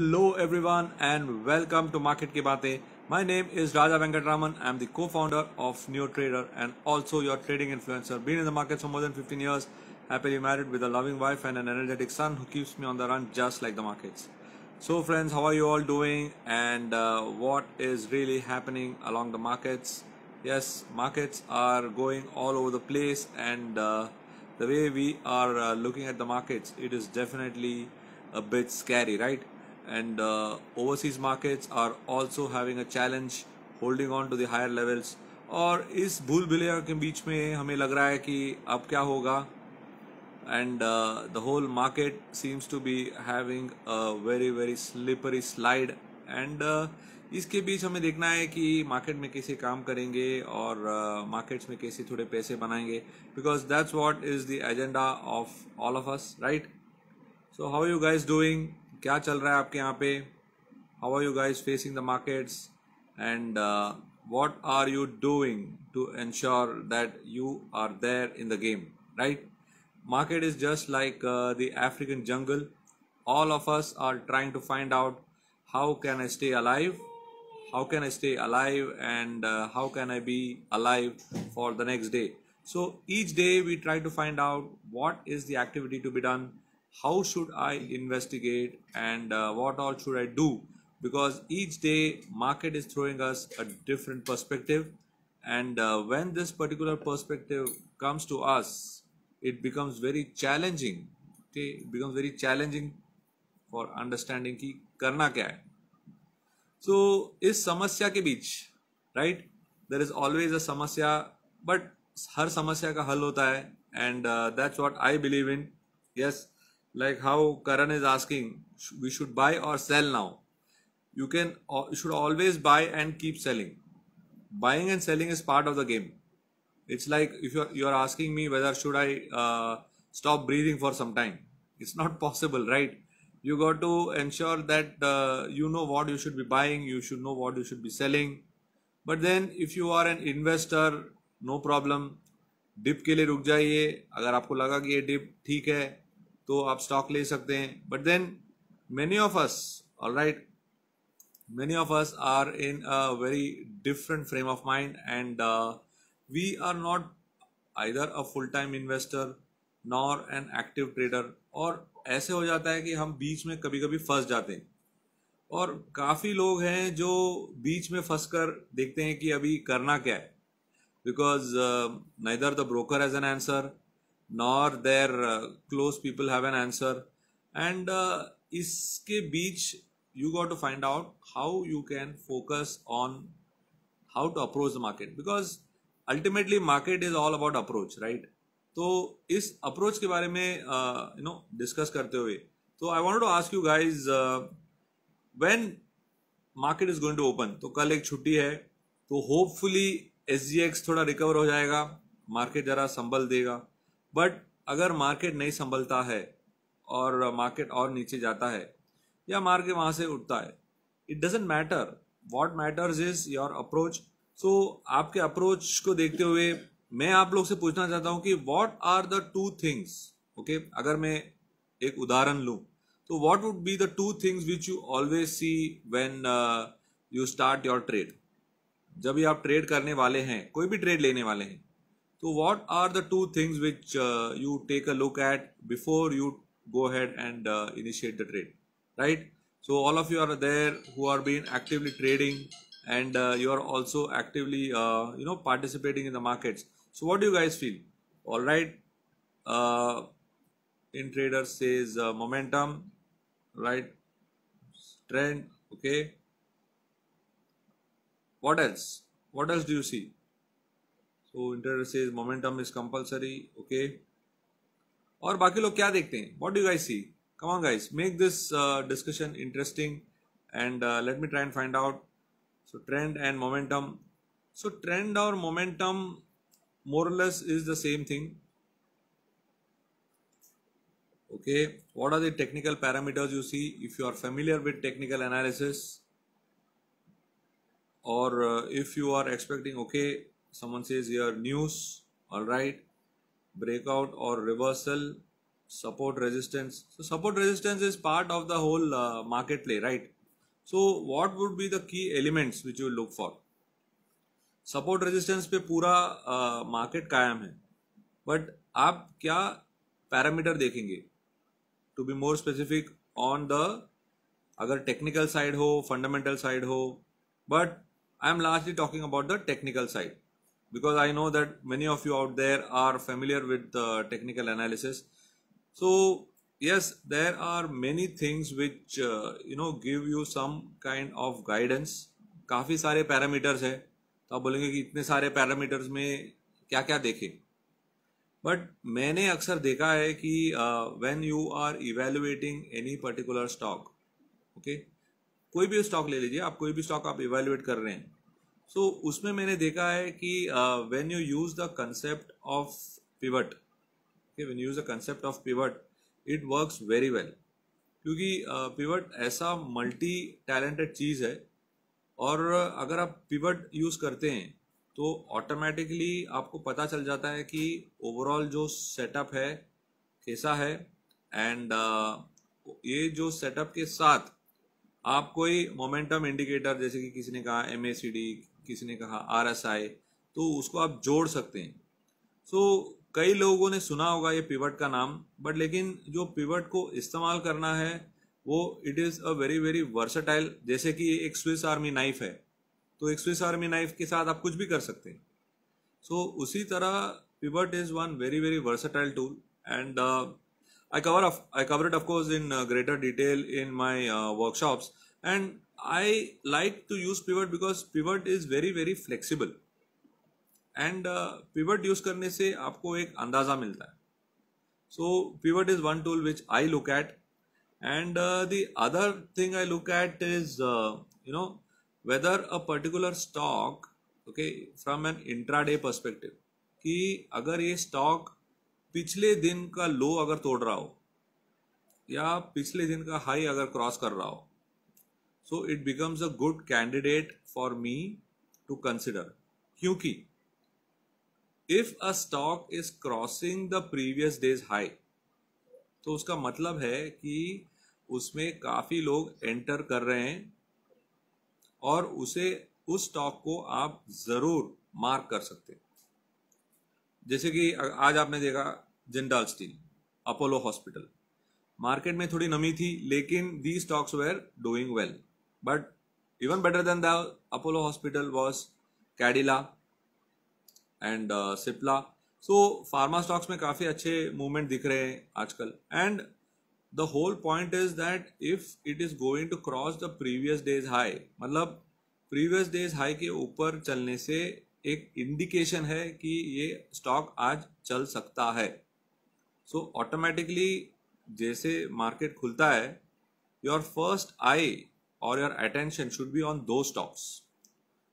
Hello everyone and welcome to Market Ki baate. My name is Raja Venkatraman. I am the co-founder of Trader and also your trading influencer. Been in the markets for more than 15 years. Happily married with a loving wife and an energetic son who keeps me on the run just like the markets. So friends, how are you all doing and uh, what is really happening along the markets? Yes, markets are going all over the place and uh, the way we are uh, looking at the markets, it is definitely a bit scary, right? and uh, overseas markets are also having a challenge holding on to the higher levels और इस भूल भुलैया के बीच में हमें लग रहा है कि अब क्या होगा and the whole market seems to be having a very very slippery slide and इसके बीच हमें देखना है कि मार्केट में कैसे काम करेंगे और मार्केट्स uh, में कैसे थोड़े पैसे बनाएंगे because that's what is the agenda of all of us right so how you guys doing क्या चल रहा है आपके यहाँ पे how are you guys facing the markets and what are you doing to ensure that you are there in the game right market is just like uh, the african jungle all of us are trying to find out how can i stay alive how can i stay alive and uh, how can i be alive for the next day so each day we try to find out what is the activity to be done how should I investigate and uh, what all should I do because each day market is throwing us a different perspective and uh, when this particular perspective comes to us it becomes very challenging okay it becomes very challenging for understanding ki karna kya hai so is samasya ke beech right there is always a samasya but हर samasya का हल होता है and uh, that's what I believe in. Yes. like how Karan is asking, we should buy or sell now. You can you should always buy and keep selling. Buying and selling is part of the game. It's like if you are, you are asking me whether should I uh, stop breathing for some time. It's not possible, right? You got to ensure that uh, you know what you should be buying. You should know what you should be selling. But then if you are an investor, no problem. Dip के लिए रुक जाइए अगर आपको लगा कि ये dip ठीक है तो आप स्टॉक ले सकते हैं but then many of us all right many of us are in a very different frame of mind and we are not either a full time investor nor an active trader और ऐसे हो जाता है कि हम बीच में कभी कभी फंस जाते हैं और काफ़ी लोग हैं जो बीच में फंस कर देखते हैं कि अभी करना क्या है because neither the broker as an answer nor their uh, close people have an answer and uh, iske beech you got to find out how you can focus on how to approach the market because ultimately market is all about approach right तो इस approach के बारे में you know discuss करते हुए तो I want to ask you guys when market is going to open तो कल एक छुट्टी है तो होपफुली एस थोड़ा रिकवर हो जाएगा मार्केट ज़रा संभल देगा बट अगर मार्केट नहीं संभलता है और मार्केट और नीचे जाता है या मार्केट वहां से उठता है it doesn't matter what matters is your approach so आपके अप्रोच को देखते हुए मैं आप लोग से पूछना चाहता हूं कि what are the two things okay अगर मैं एक उदाहरण लू तो what would be the two things which you always see when you start your trade जब भी आप ट्रेड करने वाले हैं कोई भी ट्रेड लेने वाले हैं So what are the two things which uh, you take a look at before you go ahead and uh, initiate the trade, right? So all of you are there who are being actively trading and uh, you are also actively, uh, you know, participating in the markets. So what do you guys feel? All right. Uh, in trader says uh, momentum, right? Trend. Okay. What else? What else do you see? so interior says momentum is compulsory okay और बाकी लोग what do you guys see come on guys make this uh, discussion interesting and uh, let me try and find out so trend and momentum so trend or momentum more or less is the same thing okay what are the technical parameters you see if you are familiar with technical analysis or uh, if you are expecting okay someone says here news all right breakout or reversal support resistance so support resistance is part of the whole uh, market play right so what would be the key elements which you look for support resistance पे पूरा market uh, कायम है but आप क्या parameter देखेंगे to be more specific on the अगर technical side हो fundamental side हो but I am largely talking about the technical side because I know that many of you out there are familiar with the uh, technical analysis. So yes, there are many things which uh, you know give you some kind of guidance. काफ़ी सारे parameters है तो आप बोलेंगे कि इतने सारे parameters में क्या क्या देखें बट मैंने अक्सर देखा है कि when you are evaluating any particular stock okay कोई भी स्टॉक ले लीजिए आप कोई भी स्टॉक आप इवेलुएट कर रहे हैं सो so, उसमें मैंने देखा है कि when you use the concept of pivot okay when use the concept of pivot it works very well क्योंकि पिवट uh, ऐसा मल्टी टैलेंटेड चीज़ है और uh, अगर आप पिवट यूज़ करते हैं तो ऑटोमेटिकली आपको पता चल जाता है कि ओवरऑल जो सेटअप है कैसा है एंड uh, ये जो सेटअप के साथ आप कोई मोमेंटम इंडिकेटर जैसे कि किसी ने कहा एम किसी ने कहा आर एस आई तो उसको आप जोड़ सकते हैं सो so, कई लोगों ने सुना होगा ये पिवट का नाम बट लेकिन जो पिवट को इस्तेमाल करना है वो it is a very very versatile जैसे कि एक स्विस आर्मी नाइफ है तो एक स्विस आर्मी नाइफ के साथ आप कुछ भी कर सकते हैं सो so, उसी तरह pivot is one very very versatile tool and I cover I cover it of course in greater detail in my workshops and I like to use pivot because pivot is very very flexible and uh, pivot use karne se aapko ek अंदाज़ा milta hai so pivot is one tool which I look at and uh, the other thing I look at is uh, you know whether a particular stock okay from an intraday perspective ki agar ye stock pichle din ka low agar tod raha ho या पिछले दिन का high अगर cross कर रहा हो so it becomes a good candidate for me to consider क्योंकि if a stock is crossing the previous day's high तो उसका मतलब है कि उसमें काफ़ी लोग एंटर कर रहे हैं और उसे उस स्टॉक को आप ज़रूर मार्क कर सकते हैं जैसे कि आज आपने देखा Jindal Steel Apollo Hospital market में थोड़ी नमी थी लेकिन the stocks were doing well But even better than that, Apollo Hospital was Cadilla and Cipla so pharma stocks में काफ़ी अच्छे मूवमेंट दिख रहे हैं आजकल and the whole point is that if it is going to cross the previous day's high मतलब previous day's high के ऊपर चलने से एक इंडिकेशन है कि ये स्टॉक आज चल सकता है सो ऑटोमेटिकली जैसे मार्केट खुलता है your first eye or your attention should be on those stocks.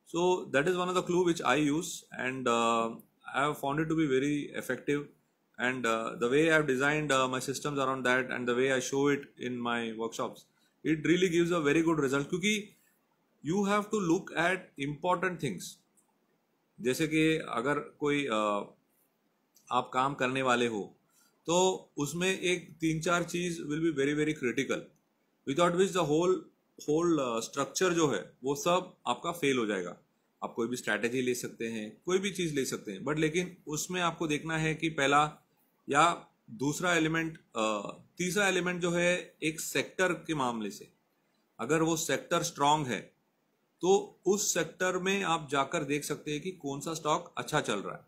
So that is one of the clue which I use and uh, I have found it to be very effective and uh, the way I have designed uh, my systems around that and the way I show it in my workshops, it really gives a very good result Cookie, you have to look at important things. जैसे कि अगर कोई uh, आप काम करने वाले हो तो उसमें एक तीन चार चीज़ will be very very critical without which the whole whole structure uh, जो है वो सब आपका फेल हो जाएगा आप कोई भी स्ट्रैटेजी ले सकते हैं कोई भी चीज़ ले सकते हैं बट लेकिन उसमें आपको देखना है कि पहला या दूसरा एलिमेंट uh, तीसरा एलिमेंट जो है एक सेक्टर के मामले से अगर वो सेक्टर स्ट्रांग है तो उस सेक्टर में आप जाकर देख सकते हैं कि कौन सा स्टॉक अच्छा चल रहा है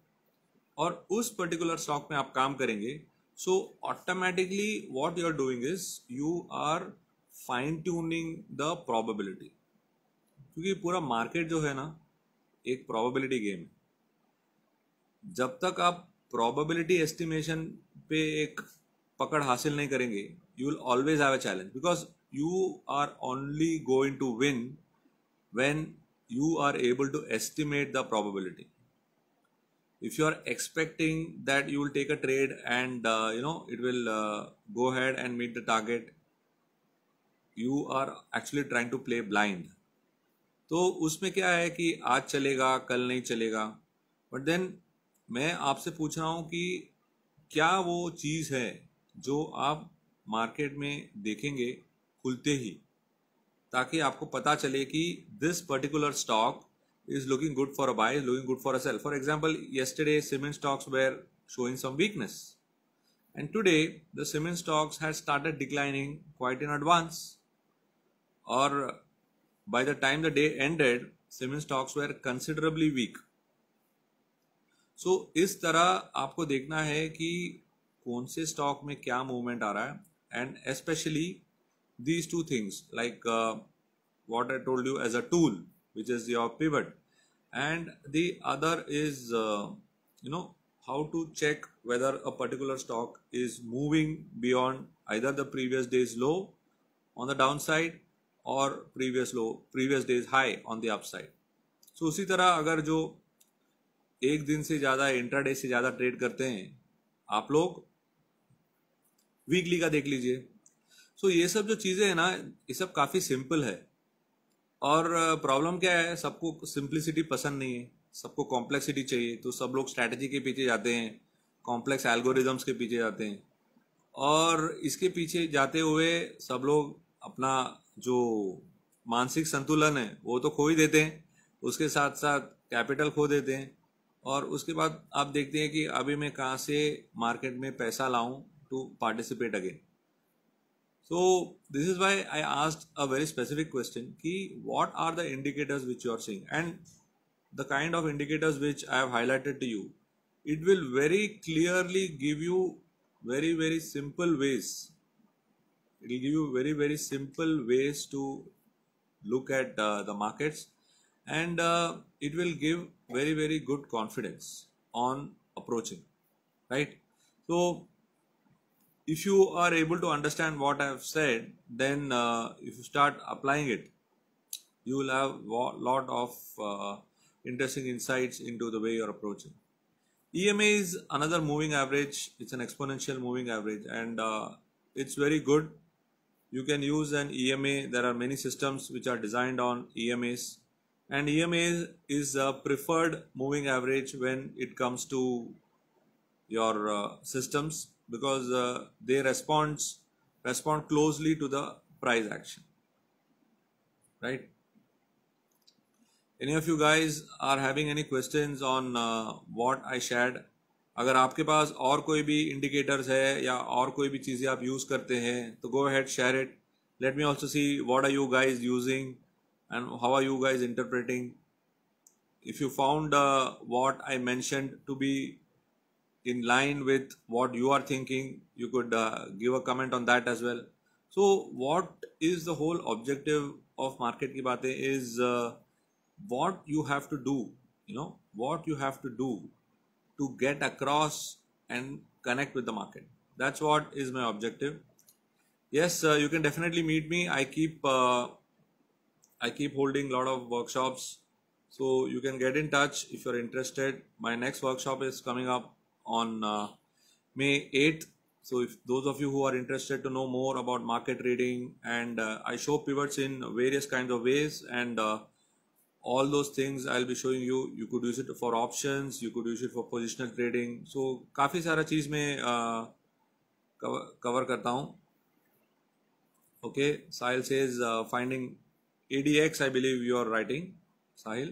और उस पर्टिकुलर स्टॉक में आप काम करेंगे so automatically what you are doing is you are fine tuning the probability क्योंकि पूरा मार्केट जो है ना एक प्रोबेबिलिटी गेम है जब तक आप प्रोबेबिलिटी एस्टिमेशन पे एक पकड़ हासिल नहीं करेंगे you will always have a challenge because you are only going to win when you are able to estimate the probability if you are expecting that you will take a trade and you know it will go ahead and meet the target you are actually trying to play blind तो उसमें क्या है कि आज चलेगा कल नहीं चलेगा बट देन मैं आपसे पूछ रहा हूँ कि क्या वो चीज़ है जो आप मार्केट में देखेंगे खुलते ही ताकि आपको पता चले कि this particular stock is looking good for a buy looking good for a sell for example yesterday cement stocks were showing some weakness and today the cement stocks has started declining quite in advance or uh, by the time the day ended, Siemens stocks were considerably weak. so, इस तरह आपको देखना है कि कौन से stock में क्या मूवमेंट आ रहा है and specially these two things like what I told you as a tool which is your pivot and the other is you know how to check whether a particular stock is moving beyond either the previous day's low on the downside और previous low previous day's high on the upside so उसी तरह अगर जो एक दिन से ज़्यादा intraday से ज़्यादा ट्रेड करते हैं आप लोग वीकली का देख लीजिए सो so, ये सब जो चीज़ें हैं ना ये सब काफ़ी सिंपल है और प्रॉब्लम uh, क्या है सबको सिंप्लिसिटी पसंद नहीं है सबको कॉम्प्लेक्सिटी चाहिए तो सब लोग स्ट्रैटेजी के पीछे जाते हैं कॉम्प्लेक्स एल्गोरिदम्स के पीछे जाते हैं और इसके पीछे जाते हुए सब लोग अपना जो मानसिक संतुलन है वो तो खो ही देते हैं उसके साथ साथ कैपिटल खो देते हैं और उसके बाद आप देखते हैं कि अभी मैं कहाँ से मार्केट में पैसा लाऊं to participate again so this is why I asked a very specific question कि what are the indicators which you are seeing and the kind of indicators which I have highlighted to you it will very clearly give you very very simple ways it will give you very very simple ways to look at uh, the markets and uh, it will give very very good confidence on approaching right so if you are able to understand what i have said then uh, if you start applying it you will have a lot of uh, interesting insights into the way you're approaching EMA is another moving average. It's an exponential moving average and uh, it's very good. You can use an EMA. There are many systems which are designed on EMAs and EMA is a preferred moving average when it comes to your uh, systems because uh, they responds respond closely to the price action right any of you guys are having any questions on uh, what I shared अगर आपके पास और कोई भी indicators है या और कोई भी चीज़ें आप यूज़ करते हैं तो go ahead share it let me also see what are you guys using and how are you guys interpreting if you found what I mention to be in line with what you are thinking you could give a comment on that as well so what is the whole objective of market की बातें is what you have to do you know what you have to do to get across and connect with the market. That's what is my objective. Yes, uh, you can definitely meet me. I keep uh, I keep holding a lot of workshops, so you can get in touch if you're interested. My next workshop is coming up on uh, May 8th. So if those of you who are interested to know more about market trading and uh, I show pivots in various kinds of ways and uh, all those things I'll be showing you. You could use it for options, you could use it for positional trading. So काफ़ी सारा चीज़ मैं cover करता हूँ okay sahil says uh, finding adx i believe you are writing sahil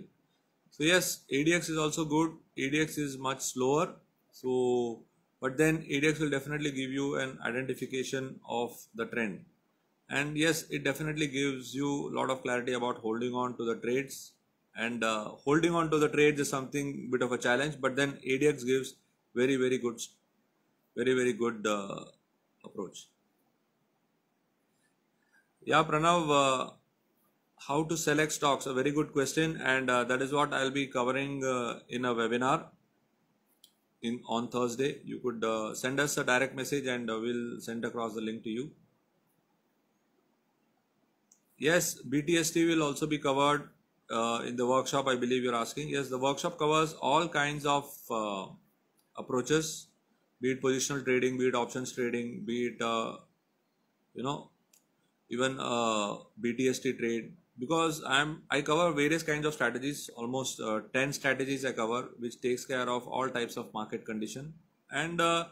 so yes adx is also good adx is much slower so but then adx will definitely give you an identification of the trend and yes it definitely gives you a lot of clarity about holding on to the trades and uh, holding on to the trades is something bit of a challenge but then adx gives very very good very very good uh, approach yeah pranav uh, how to select stocks a very good question and uh, that is what i'll be covering uh, in a webinar in on thursday you could uh, send us a direct message and we'll send across the link to you yes btst will also be covered uh, in the workshop i believe you're asking yes the workshop covers all kinds of uh, approaches be it positional trading be it options trading be it uh, you know even uh, btst trade because i'm i cover various kinds of strategies almost uh, 10 strategies i cover which takes care of all types of market condition and uh,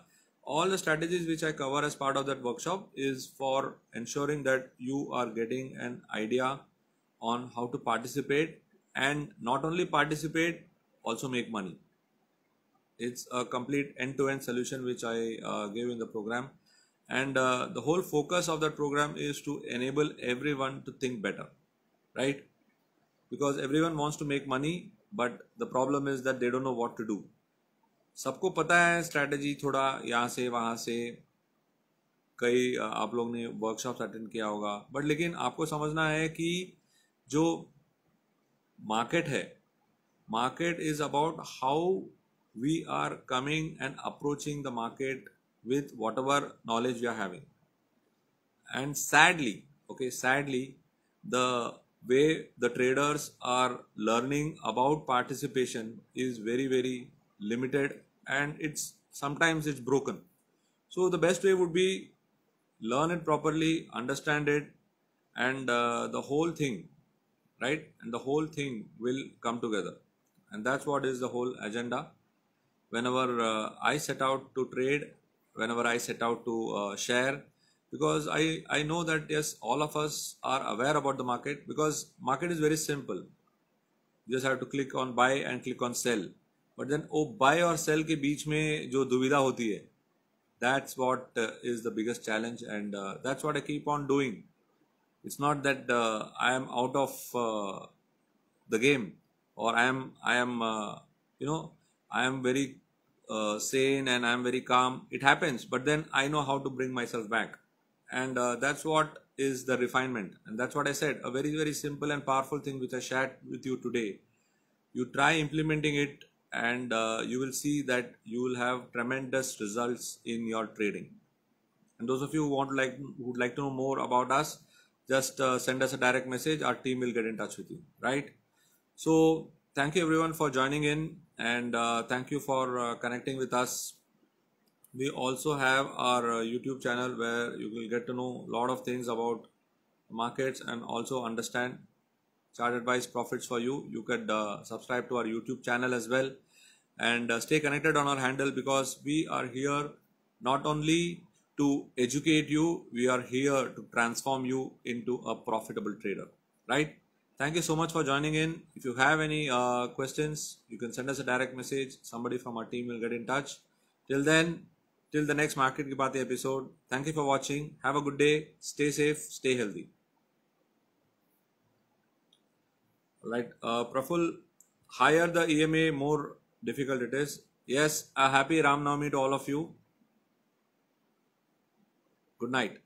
all the strategies which i cover as part of that workshop is for ensuring that you are getting an idea on how to participate and not only participate, also make money. It's a complete end to end solution which I uh, gave in the program. And uh, the whole focus of that program is to enable everyone to think better, right? Because everyone wants to make money, but the problem is that they don't know what to do. सबको पता है strategy थोड़ा यहाँ से वहाँ से कई आप लोग ने वर्कशॉप्स अटेंड किया होगा बट लेकिन आपको समझना है कि So market is about how we are coming and approaching the market with whatever knowledge we are having and sadly okay sadly the way the traders are learning about participation is very very limited and it's sometimes it's broken so the best way would be learn it properly understand it and uh, the whole thing right and the whole thing will come together and that's what is the whole agenda whenever uh, i set out to trade whenever i set out to uh, share because i i know that yes all of us are aware about the market because market is very simple you just have to click on buy and click on sell but then oh, buy or sell के बीच में जो दुविधा होती है that's what uh, the biggest challenge, and and that's what I keep on it's not that uh, I am out of uh, the game or I am I am uh, you know I am very uh, sane and I am very calm. It happens, but then I know how to bring myself back, and uh, that's what is the refinement. And that's what I said. A very very simple and powerful thing which I shared with you today. You try implementing it, and uh, you will see that you will have tremendous results in your trading. And those of you who want like who would like to know more about us, just uh, send us a direct message. Our team will get in touch with you, right? So thank you everyone for joining in and uh, thank you for uh, connecting with us. We also have our uh, YouTube channel where you will get to know a lot of things about markets and also understand chart advice profits for you. You could uh, subscribe to our YouTube channel as well and uh, stay connected on our handle because we are here not only to educate you. We are here to transform you into a profitable trader, right? Thank you so much for joining in. If you have any uh, questions, you can send us a direct message. Somebody from our team will get in touch. Till then, till the next Market Ki episode, thank you for watching. Have a good day. Stay safe. Stay healthy. Right, uh, Praful, higher the EMA, more difficult it is. Yes, a happy Ram Navami to all of you. Good night.